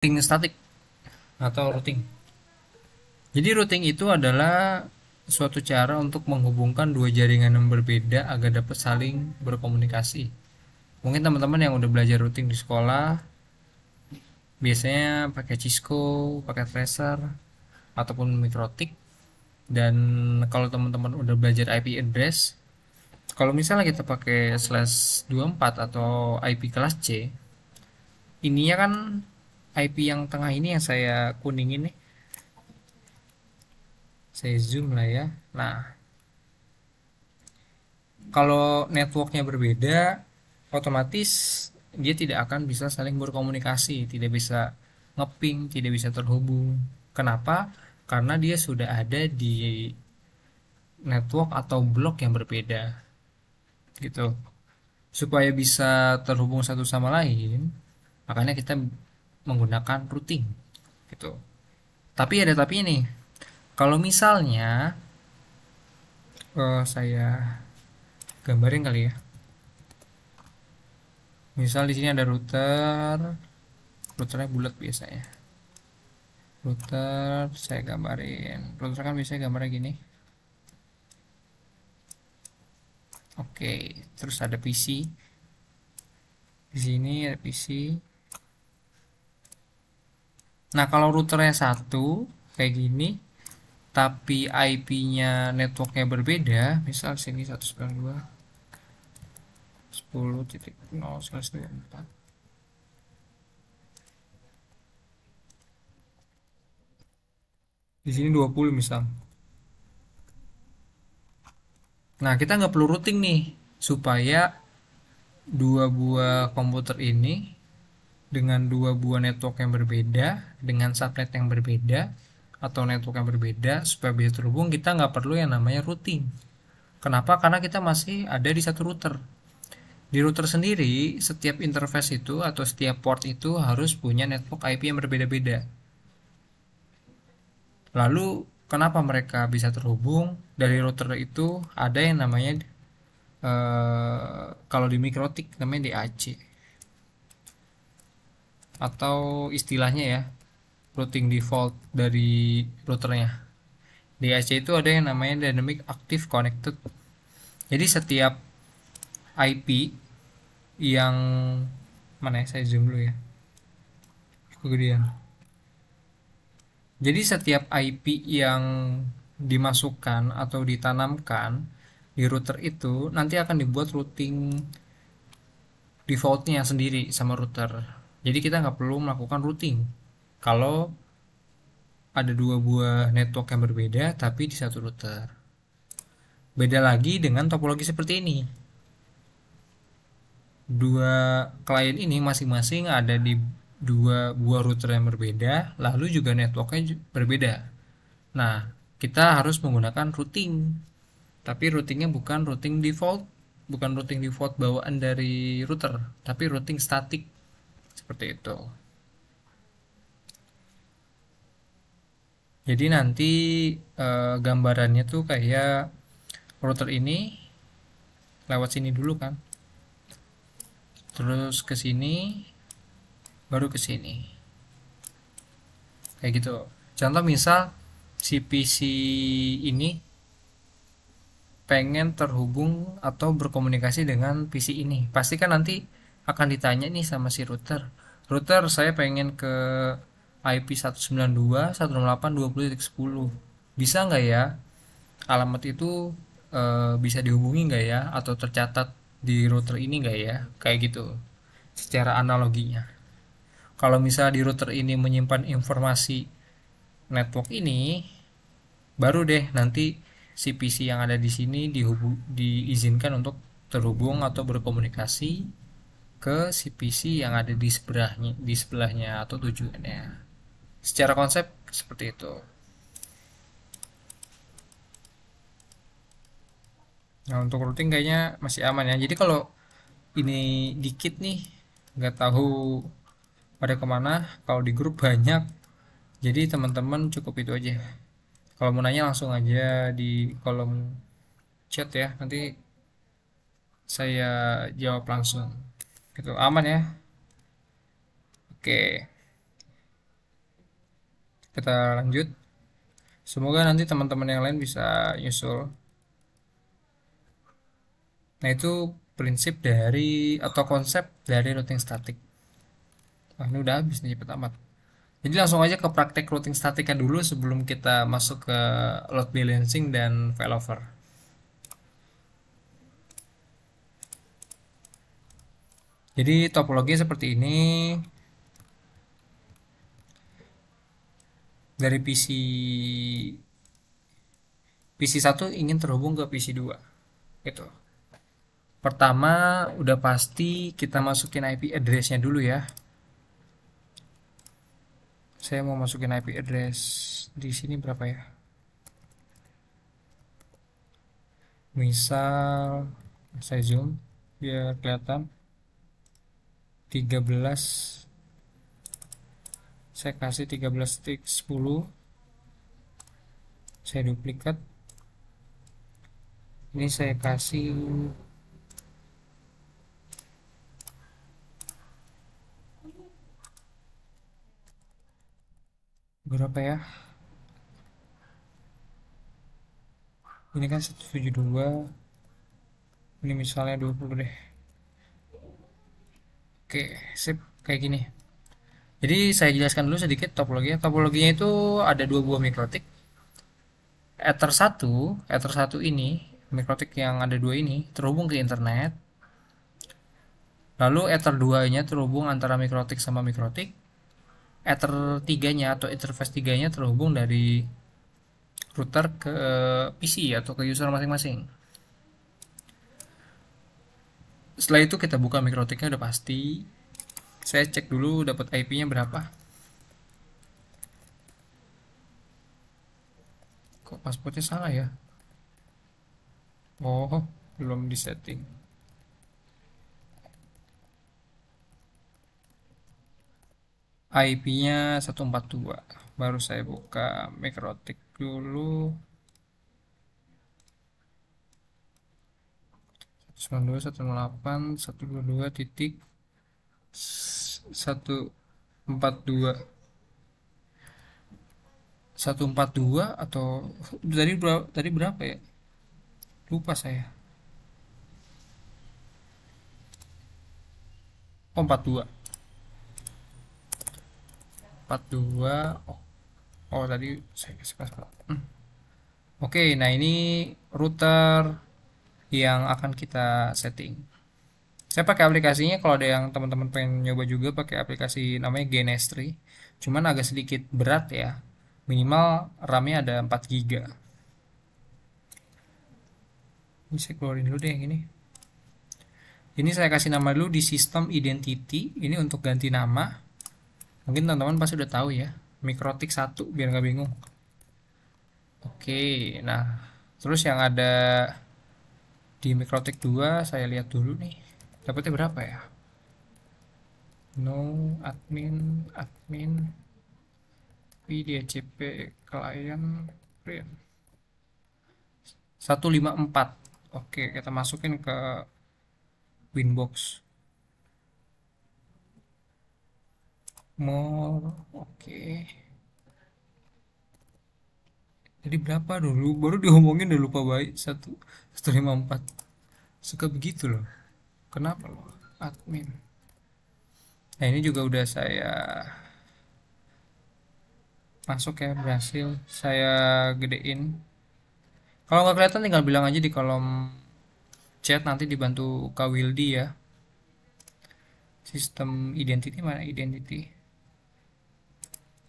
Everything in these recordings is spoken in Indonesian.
routing statik atau routing. Jadi routing itu adalah suatu cara untuk menghubungkan dua jaringan yang berbeda agar dapat saling berkomunikasi. Mungkin teman-teman yang udah belajar routing di sekolah biasanya pakai Cisco, pakai Tracer ataupun Mikrotik. Dan kalau teman-teman udah belajar IP address, kalau misalnya kita pakai slash 24 atau IP kelas C, ininya kan IP yang tengah ini yang saya kuning ini, saya zoom lah ya nah kalau networknya berbeda otomatis dia tidak akan bisa saling berkomunikasi tidak bisa ngeping tidak bisa terhubung kenapa karena dia sudah ada di network atau blok yang berbeda gitu supaya bisa terhubung satu sama lain makanya kita menggunakan routing gitu. Tapi ada tapi ini. Kalau misalnya uh, saya gambarin kali ya. Misal di sini ada router, routernya bulat biasanya. Router saya gambarin, router kan biasanya gambarnya gini. Oke, okay. terus ada PC. Di sini ada PC. Nah, kalau routernya satu kayak gini, tapi IP-nya networknya berbeda, misal sini satu sepuluh titik 192 100 empat di sini dua puluh misal. Nah, kita nggak perlu routing nih supaya dua buah komputer ini dengan dua buah network yang berbeda, dengan subnet yang berbeda, atau network yang berbeda, supaya bisa terhubung, kita nggak perlu yang namanya routing. Kenapa? Karena kita masih ada di satu router. Di router sendiri, setiap interface itu atau setiap port itu harus punya network IP yang berbeda-beda. Lalu, kenapa mereka bisa terhubung? Dari router itu ada yang namanya Uh, kalau di mikrotik namanya DAC atau istilahnya ya routing default dari routernya. IC itu ada yang namanya Dynamic Active Connected. Jadi setiap IP yang mana ya? Saya zoom dulu ya. kemudian Jadi setiap IP yang dimasukkan atau ditanamkan di router itu nanti akan dibuat routing defaultnya sendiri sama router jadi kita nggak perlu melakukan routing. Kalau ada dua buah network yang berbeda tapi di satu router. Beda lagi dengan topologi seperti ini. Dua klien ini masing-masing ada di dua buah router yang berbeda, lalu juga networknya berbeda. Nah, kita harus menggunakan routing. Tapi routingnya bukan routing default, bukan routing default bawaan dari router, tapi routing statik seperti itu jadi nanti eh, gambarannya tuh kayak router ini lewat sini dulu kan terus ke sini baru ke sini kayak gitu contoh misal si PC ini pengen terhubung atau berkomunikasi dengan PC ini pasti kan nanti akan ditanya nih sama si router router saya pengen ke IP 192.168.20.10 bisa nggak ya alamat itu e, bisa dihubungi nggak ya atau tercatat di router ini nggak ya kayak gitu secara analoginya kalau misal di router ini menyimpan informasi network ini baru deh nanti si PC yang ada di sini diizinkan untuk terhubung atau berkomunikasi ke CPC yang ada di sebelahnya, di sebelahnya atau tujuannya. Secara konsep seperti itu. Nah untuk routing kayaknya masih aman ya. Jadi kalau ini dikit nih, nggak tahu pada kemana. Kalau di grup banyak, jadi teman-teman cukup itu aja. Kalau mau nanya langsung aja di kolom chat ya. Nanti saya jawab langsung gitu aman ya oke kita lanjut semoga nanti teman-teman yang lain bisa nyusul nah itu prinsip dari atau konsep dari routing statik nah, ini udah habis nih cepet amat jadi langsung aja ke praktek routing statiknya dulu sebelum kita masuk ke load balancing dan failover Jadi topologi seperti ini dari PC PC 1 ingin terhubung ke PC 2 gitu pertama udah pasti kita masukin IP address-nya dulu ya saya mau masukin IP address di sini berapa ya misal saya zoom biar kelihatan 13 saya kasih 13 stick 10 saya duplikat ini saya kasih berapa ya ini kan 172 ini misalnya 20 deh Oke, sip kayak gini. Jadi saya jelaskan dulu sedikit topologinya. Topologinya itu ada dua buah mikrotik. Ether 1, Ether 1 ini, mikrotik yang ada dua ini terhubung ke internet. Lalu Ether 2-nya terhubung antara mikrotik sama mikrotik. Ether 3-nya atau interface 3-nya terhubung dari router ke eh, PC atau ke user masing-masing setelah itu kita buka mikrotiknya udah pasti saya cek dulu dapat IP nya berapa kok passwordnya salah ya oh belum disetting IP nya 142 baru saya buka mikrotik dulu dua titik 142 dua atau dari berapa, tadi berapa ya? Lupa saya. Oh, 42. 42 oh, oh tadi saya kasih hmm. Oke, okay, nah ini router yang akan kita setting. Saya pakai aplikasinya kalau ada yang teman-teman pengen nyoba juga pakai aplikasi namanya Genestry. Cuman agak sedikit berat ya. Minimal RAM-nya ada 4 GB. Ini saya keluarin dulu deh yang ini. Ini saya kasih nama dulu di sistem identity. Ini untuk ganti nama. Mungkin teman-teman pasti udah tahu ya. Mikrotik 1 biar nggak bingung. Oke, nah terus yang ada di Mikrotik 2 saya lihat dulu nih dapatnya berapa ya no admin admin pdcp client print 154 oke kita masukin ke winbox more oke okay. Jadi berapa dulu? Baru diomongin udah lupa baik satu satu lima empat. Suka begitu loh. Kenapa loh? Admin. Nah ini juga udah saya masuk ya berhasil saya gedein. Kalau nggak kelihatan tinggal bilang aja di kolom chat nanti dibantu Kak Wildi ya. Sistem identity mana identity?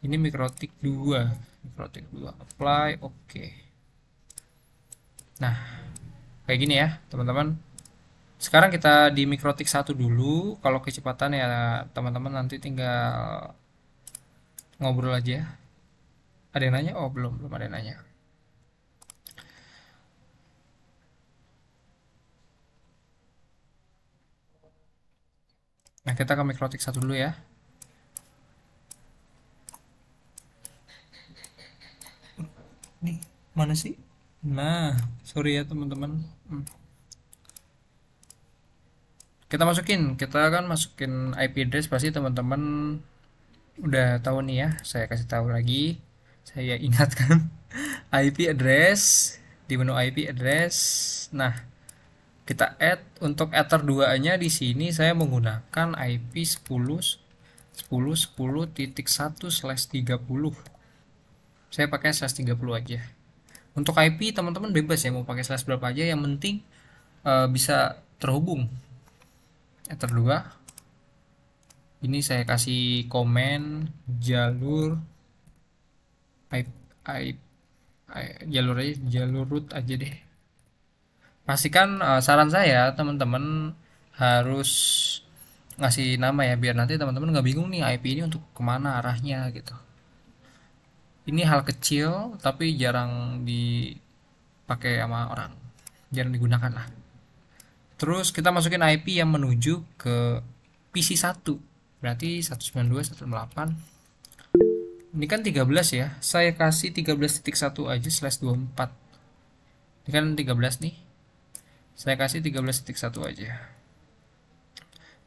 Ini mikrotik dua. Protect dua, apply oke okay. nah kayak gini ya teman-teman sekarang kita di mikrotik satu dulu kalau kecepatan ya teman-teman nanti tinggal ngobrol aja ada yang nanya oh belum belum ada yang nanya Nah, kita ke mikrotik satu dulu ya. mana sih nah sorry ya teman-teman hmm. kita masukin kita akan masukin IP address pasti teman-teman udah tahu nih ya saya kasih tahu lagi saya ingatkan IP address di menu IP address nah kita add untuk ether 2 nya di sini saya menggunakan IP 10 10 10.1/30. Saya pakai slash 30 aja untuk IP teman-teman bebas ya mau pakai slash berapa aja yang penting uh, bisa terhubung ether eh, 2 ini saya kasih komen jalur IP, IP, jalur aja jalur root aja deh pastikan uh, saran saya teman-teman harus ngasih nama ya biar nanti teman-teman nggak bingung nih IP ini untuk kemana arahnya gitu ini hal kecil tapi jarang dipakai sama orang jarang digunakan lah terus kita masukin IP yang menuju ke PC1 berarti 192.168 ini kan 13 ya saya kasih 13.1 aja slash 24 ini kan 13 nih saya kasih 13.1 aja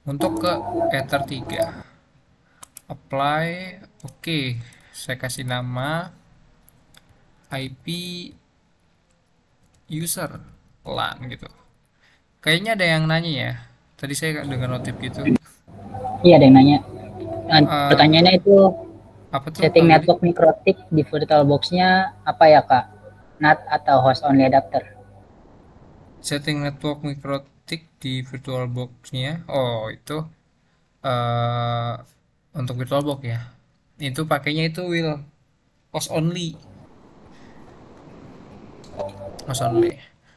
untuk ke ether 3 apply oke okay saya kasih nama IP user lan gitu kayaknya ada yang nanya ya tadi saya dengar notif gitu iya ada yang nanya uh, pertanyaannya itu apa tuh, setting network mikrotik di virtual boxnya apa ya kak NAT atau host only adapter setting network mikrotik di virtual boxnya oh itu uh, untuk virtual box ya itu pakainya itu will cost only cost oh. only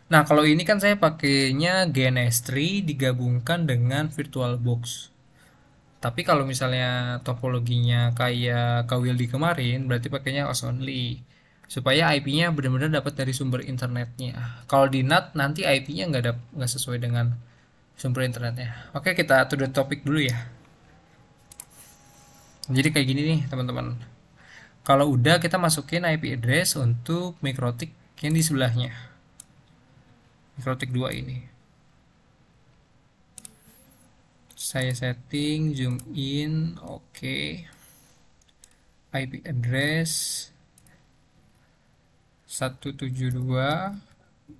nah kalau ini kan saya pakainya GNS3 digabungkan dengan virtual box tapi kalau misalnya topologinya kayak Kawildi kemarin berarti pakainya os only supaya IP-nya benar-benar dapat dari sumber internetnya. Kalau di NAT nanti IP-nya nggak nggak sesuai dengan sumber internetnya. Oke kita to the topic dulu ya jadi kayak gini nih teman-teman kalau udah kita masukin IP address untuk mikrotik yang di sebelahnya mikrotik 2 ini saya setting zoom in oke okay. IP address 172 168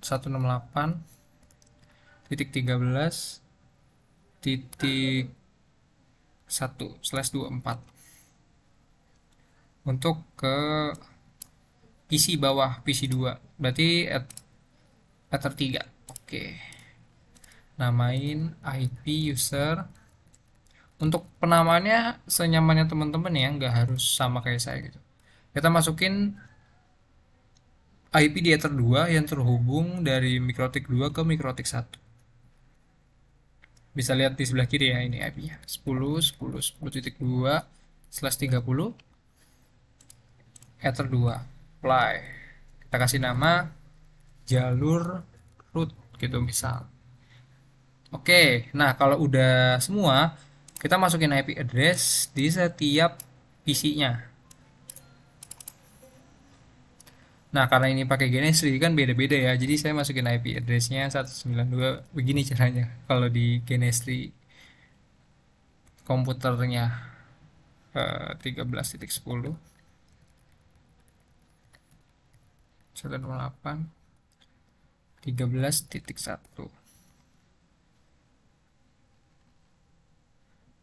titik 13 titik 1 slash 24 untuk ke PC bawah PC 2 berarti ether 3 oke namain IP user untuk penamaannya senyamannya teman-teman ya nggak harus sama kayak saya gitu kita masukin IP di Ether 2 yang terhubung dari Mikrotik 2 ke Mikrotik 1 bisa lihat di sebelah kiri ya ini IP-nya 10 10 10.2 slash 30 ether 2 apply kita kasih nama jalur root gitu misal oke nah kalau udah semua kita masukin IP address di setiap PC-nya Nah, karena ini pakai Genesri kan beda-beda ya. Jadi saya masukin IP address-nya 192 begini caranya kalau di Genesri komputernya 13.10 eh, 108 13.1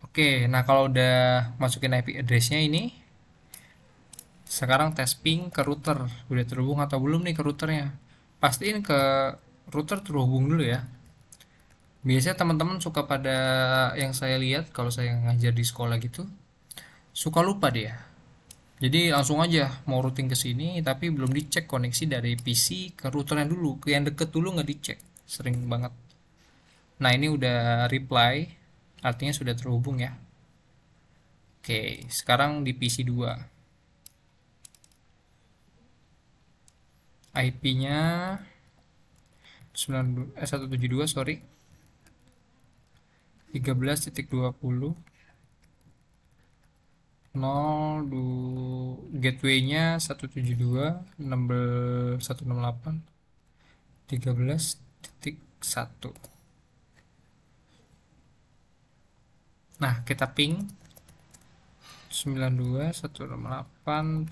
Oke, nah kalau udah masukin IP addressnya ini sekarang tes ping ke router udah terhubung atau belum nih ke routernya pastiin ke router terhubung dulu ya biasanya teman-teman suka pada yang saya lihat kalau saya ngajar di sekolah gitu suka lupa dia jadi langsung aja mau routing ke sini tapi belum dicek koneksi dari PC ke routernya dulu, ke yang deket dulu nggak dicek. Sering banget. Nah, ini udah reply, artinya sudah terhubung ya. Oke, sekarang di PC 2. IP-nya 172 sorry 13.20 0 du gateway-nya 172 16 168 13.1 Nah, kita ping 92 168 13.1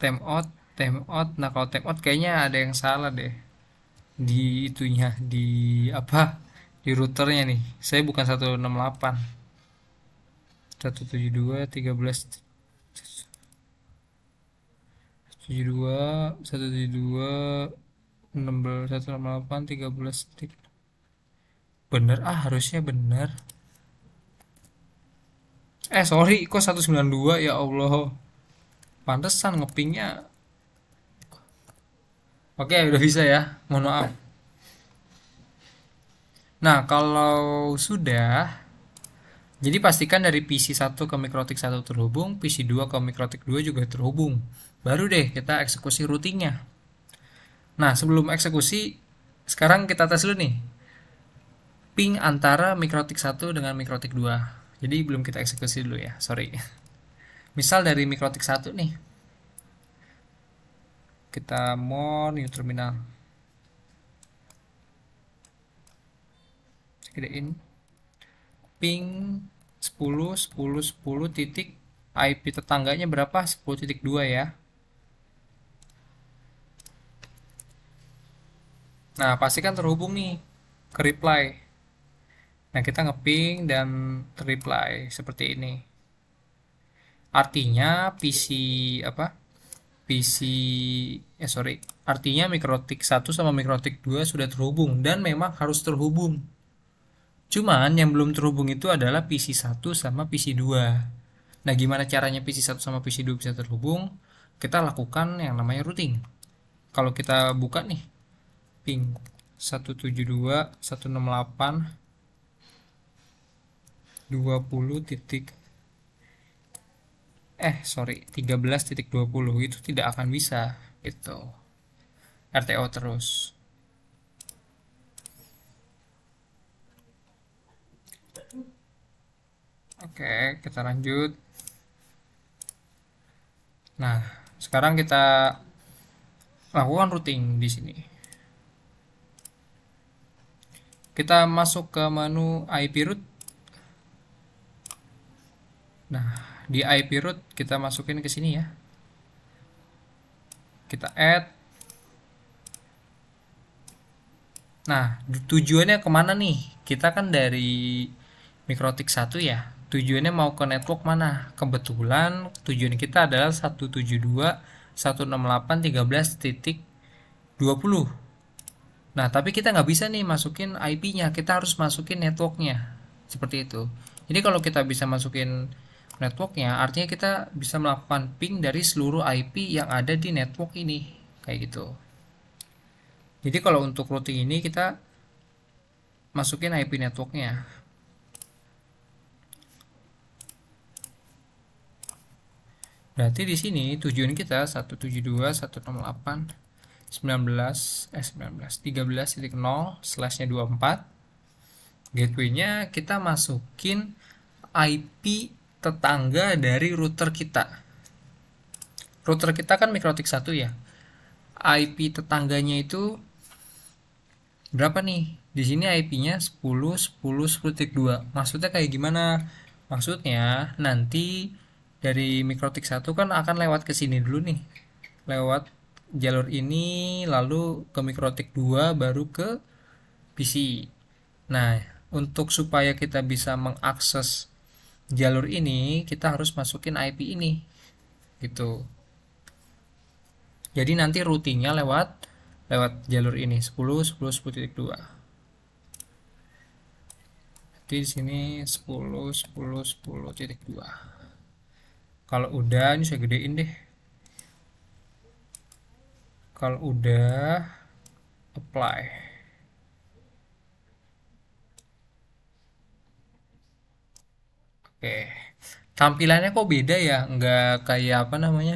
time out time out nah kalau time out kayaknya ada yang salah deh di itunya di apa di routernya nih saya bukan 168 172 13 172 172 16 168 13 stick bener ah harusnya bener eh sorry kok 192 ya Allah pantesan ngepingnya oke udah bisa ya mohon maaf Nah, kalau sudah, jadi pastikan dari PC1 ke mikrotik 1 terhubung, PC2 ke mikrotik 2 juga terhubung. Baru deh kita eksekusi routingnya. Nah, sebelum eksekusi, sekarang kita tes dulu nih. Ping antara mikrotik 1 dengan mikrotik 2. Jadi belum kita eksekusi dulu ya, sorry. Misal dari mikrotik 1 nih. Kita mau new terminal. gedein ping 10 10 10 titik IP tetangganya berapa titik 10.2 ya nah pasti kan terhubung nih ke reply nah kita ngeping dan reply seperti ini artinya PC apa PC eh sorry artinya mikrotik 1 sama mikrotik 2 sudah terhubung dan memang harus terhubung Cuman yang belum terhubung itu adalah PC1 sama PC2. Nah, gimana caranya PC1 sama PC2 bisa terhubung? Kita lakukan yang namanya routing. Kalau kita buka nih ping 172 168 20 titik eh sorry 13.20 itu tidak akan bisa itu RTO terus Oke, kita lanjut. Nah, sekarang kita lakukan routing di sini. Kita masuk ke menu IP root. Nah, di IP root kita masukin ke sini ya. Kita add. Nah, tujuannya kemana nih? Kita kan dari mikrotik 1 ya tujuannya mau ke network mana kebetulan tujuan kita adalah 172 168 13 titik 20 nah tapi kita nggak bisa nih masukin IP nya kita harus masukin networknya seperti itu jadi kalau kita bisa masukin networknya artinya kita bisa melakukan ping dari seluruh IP yang ada di network ini kayak gitu jadi kalau untuk routing ini kita masukin IP networknya Berarti di sini tujuan kita 172 168 19 eh 19 13 titik 0 slashnya 24 gatewaynya kita masukin IP tetangga dari router kita. Router kita kan Mikrotik 1 ya. IP tetangganya itu berapa nih? Di sini IP-nya 10 10 10.2. Maksudnya kayak gimana? Maksudnya nanti dari mikrotik 1 kan akan lewat ke sini dulu nih lewat jalur ini lalu ke mikrotik 2 baru ke PC nah untuk supaya kita bisa mengakses jalur ini kita harus masukin IP ini gitu jadi nanti rutinnya lewat lewat jalur ini 10 10 10.2 di sini 10 10 10 kalau udah ini saya gedein deh kalau udah apply Oke. Tampilannya kok beda ya? Nggak kayak apa namanya?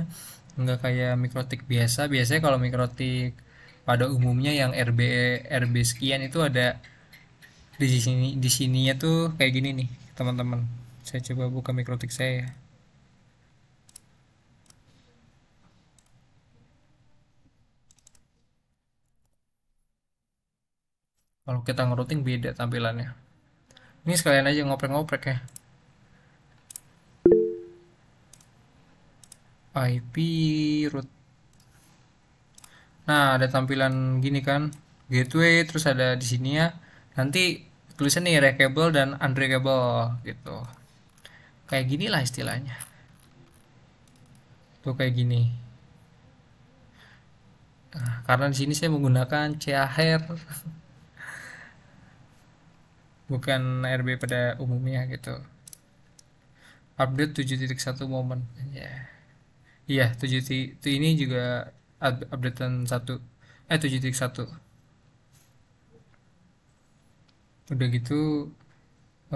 Nggak kayak mikrotik biasa. Biasanya kalau mikrotik pada umumnya yang RB RB sekian itu ada di sini di sininya tuh kayak gini nih, teman-teman. Saya coba buka mikrotik saya Kalau kita ngerouting beda tampilannya. Ini sekalian aja ngoprek-ngoprek ya. IP root. Nah, ada tampilan gini kan. Gateway terus ada di sini ya. Nanti tulisan nih rekable dan unrekable gitu. Kayak gini lah istilahnya. Tuh kayak gini. Nah, karena di sini saya menggunakan chair bukan RB pada umumnya gitu update 7.1 momen ya yeah. iya yeah, 7.1 ini juga updatean 1 eh 7.1 udah gitu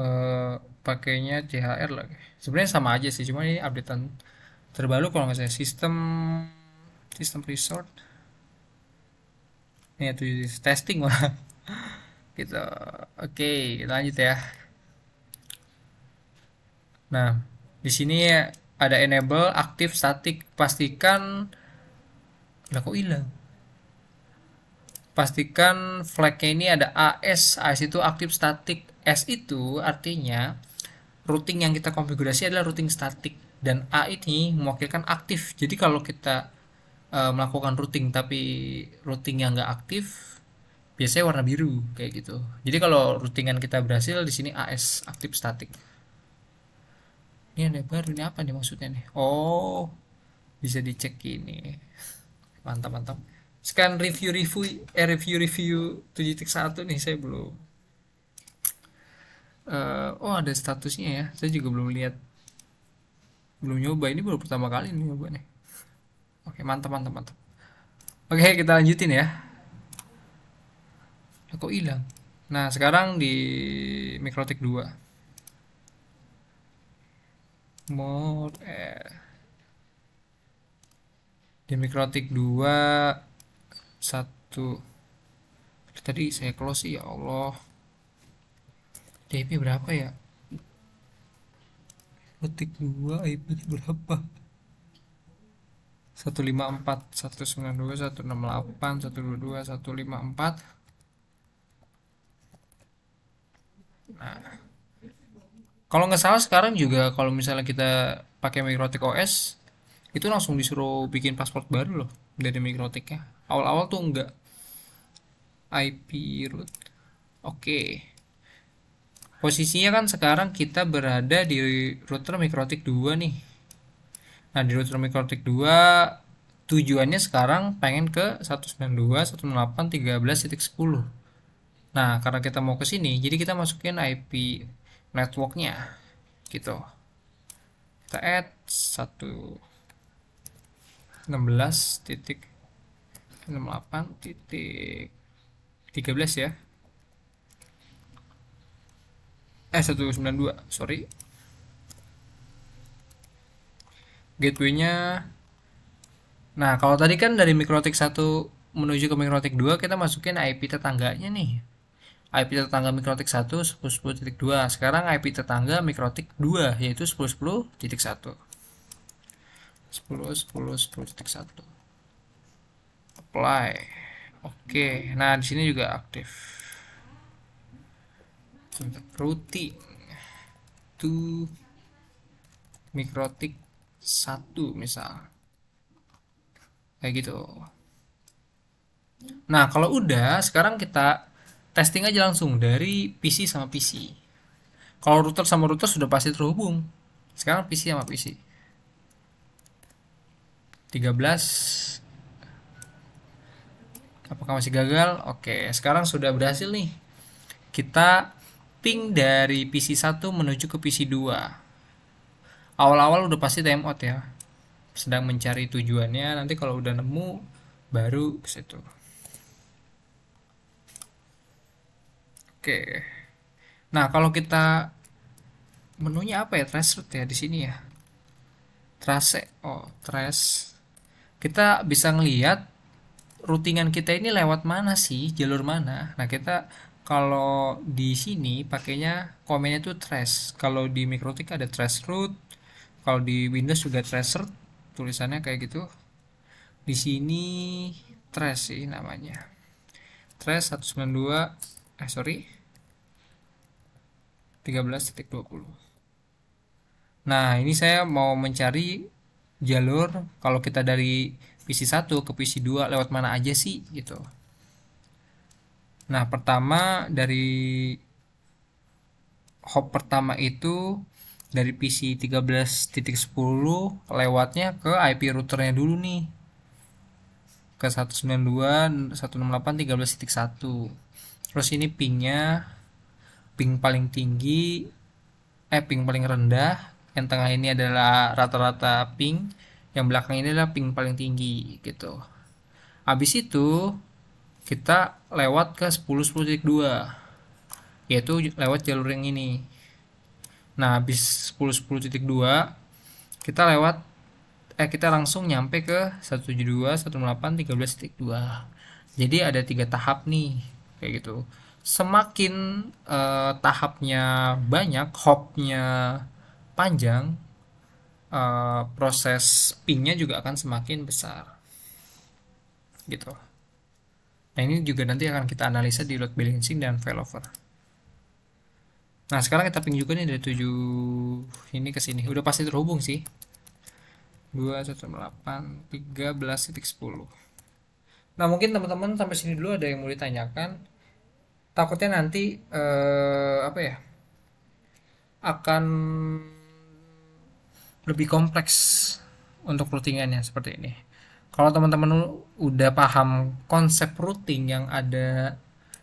uh, pakainya CHR lagi sebenarnya sama aja sih cuma ini updatean terbaru kalau nggak salah sistem sistem resort ini ya, testing malah gitu oke lanjut ya nah di sini ada enable aktif static pastikan lah kok hilang pastikan flagnya ini ada AS AS itu aktif static S itu artinya routing yang kita konfigurasi adalah routing static dan A ini mewakilkan aktif jadi kalau kita e, melakukan routing tapi routing yang nggak aktif biasanya warna biru kayak gitu. Jadi kalau routingan kita berhasil di sini AS aktif statik. Ini ada baru ini apa nih maksudnya nih? Oh, bisa dicek ini. Mantap mantap. scan review review eh, review review satu nih saya belum. Uh, oh ada statusnya ya. Saya juga belum lihat. Belum nyoba ini baru pertama kali nih nyoba nih. Oke, mantap mantap mantap. Oke, kita lanjutin ya. Lah ya, kok hilang? Nah, sekarang di Mikrotik 2. Mode eh di Mikrotik 2 1 tadi saya close ya Allah DP berapa ya Mikrotik 2 IP berapa 154 192 168 122 154 Nah, kalau nggak salah sekarang juga kalau misalnya kita pakai Mikrotik OS itu langsung disuruh bikin paspor baru loh dari Mikrotik ya. Awal-awal tuh nggak IP root. Oke. Okay. Posisinya kan sekarang kita berada di router Mikrotik 2 nih. Nah, di router Mikrotik 2 tujuannya sekarang pengen ke 192.168.13.10 Nah, karena kita mau ke sini, jadi kita masukin IP networknya gitu. Kita add 1 16 titik delapan titik belas ya eh 192 sorry gateway-nya nah kalau tadi kan dari mikrotik 1 menuju ke mikrotik 2 kita masukin IP tetangganya nih IP tetangga mikrotik 1 10.10.2. Sekarang IP tetangga mikrotik 2 yaitu 10.10.1. 10 10 10 Apply. Oke, nah di sini juga aktif. Routing to mikrotik 1 misal. Kayak gitu. Nah, kalau udah, sekarang kita testing aja langsung dari PC sama PC. Kalau router sama router sudah pasti terhubung. Sekarang PC sama PC. 13 Apakah masih gagal? Oke, sekarang sudah berhasil nih. Kita ping dari PC 1 menuju ke PC 2. Awal-awal udah pasti timeout ya. Sedang mencari tujuannya, nanti kalau udah nemu baru ke situ. Oke. Nah, kalau kita menunya apa ya? Trace route ya di sini ya. Trace oh, trace. Kita bisa ngelihat routingan kita ini lewat mana sih, jalur mana. Nah, kita kalau di sini pakainya komennya itu trace. Kalau di Mikrotik ada trace route. Kalau di Windows juga trace route tulisannya kayak gitu. Di sini trace sih namanya. Trace 192 eh sorry 13.20 nah ini saya mau mencari jalur kalau kita dari PC1 ke PC2 lewat mana aja sih gitu nah pertama dari hop pertama itu dari PC 13.10 lewatnya ke IP routernya dulu nih ke 192.168.13.1 13.1 terus ini pingnya ping paling tinggi eh ping paling rendah yang tengah ini adalah rata-rata ping yang belakang ini adalah ping paling tinggi gitu habis itu kita lewat ke 10.10.2 yaitu lewat jalur yang ini nah habis 10.10.2 kita lewat eh kita langsung nyampe ke 172 108 13.2 jadi ada tiga tahap nih kayak gitu semakin uh, tahapnya banyak hopnya panjang uh, proses pingnya juga akan semakin besar gitu nah ini juga nanti akan kita analisa di load balancing dan failover nah sekarang kita ping juga nih dari 7 ini ke sini udah pasti terhubung sih 2, 1, 8, 13, 10 Nah mungkin teman-teman sampai sini dulu ada yang mau ditanyakan. Takutnya nanti eh, apa ya akan lebih kompleks untuk routingannya seperti ini. Kalau teman-teman udah paham konsep routing yang ada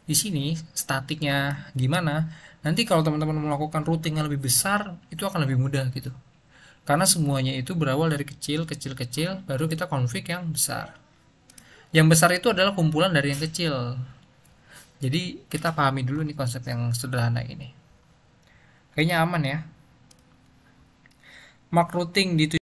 di sini, statiknya gimana, nanti kalau teman-teman melakukan routing yang lebih besar, itu akan lebih mudah gitu. Karena semuanya itu berawal dari kecil, kecil, kecil, baru kita konflik yang besar yang besar itu adalah kumpulan dari yang kecil. Jadi kita pahami dulu nih konsep yang sederhana ini. Kayaknya aman ya. Mark routing di